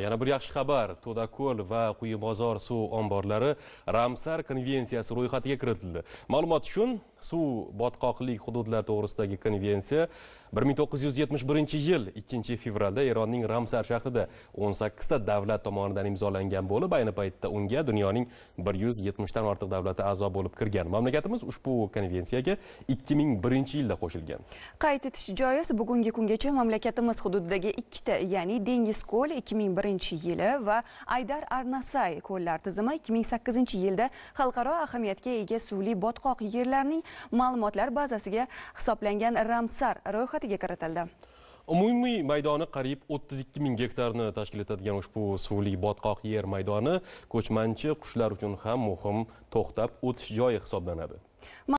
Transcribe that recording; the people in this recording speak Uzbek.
yana bir yaxshi xabar to'dako'l va quyi bozor suv omborlari ramsar konvensiyasi ro'yxatiga kiritildi ma'lumot uchun suv botqoqlik hududlari to'g'risidagi konvensiya 1971 yil 2 fevralda eronning ramsar shahrida 18 ta davlat tomonidan imzolangan bo'lib ayni paytda unga dunyoning 170 dan ortiq davlati a'zo bo'lib kirgan mamlakatimiz ushbu konvensiyaga 2001 yilda qo'shilgan qayd etish joiz bugungi kungacha mamlakatimiz hududidagi ikkita ya'ni dengiz ko'l 2001 yili va aydar arnasay ko'llar tizimi 2008 yilda xalqaro ahamiyatga ega suvli botqoq yerlarning ma'lumotlar bazasiga hisoblangan ramsar ro'yxatiga kiritildi umumiy maydoni qariyb 32 ming gektarni tashkil etadigan ushbu suvli botqoq yer maydoni ko'chmanchi qushlar uchun ham muhim to'xtab o'tish joyi hisoblanadi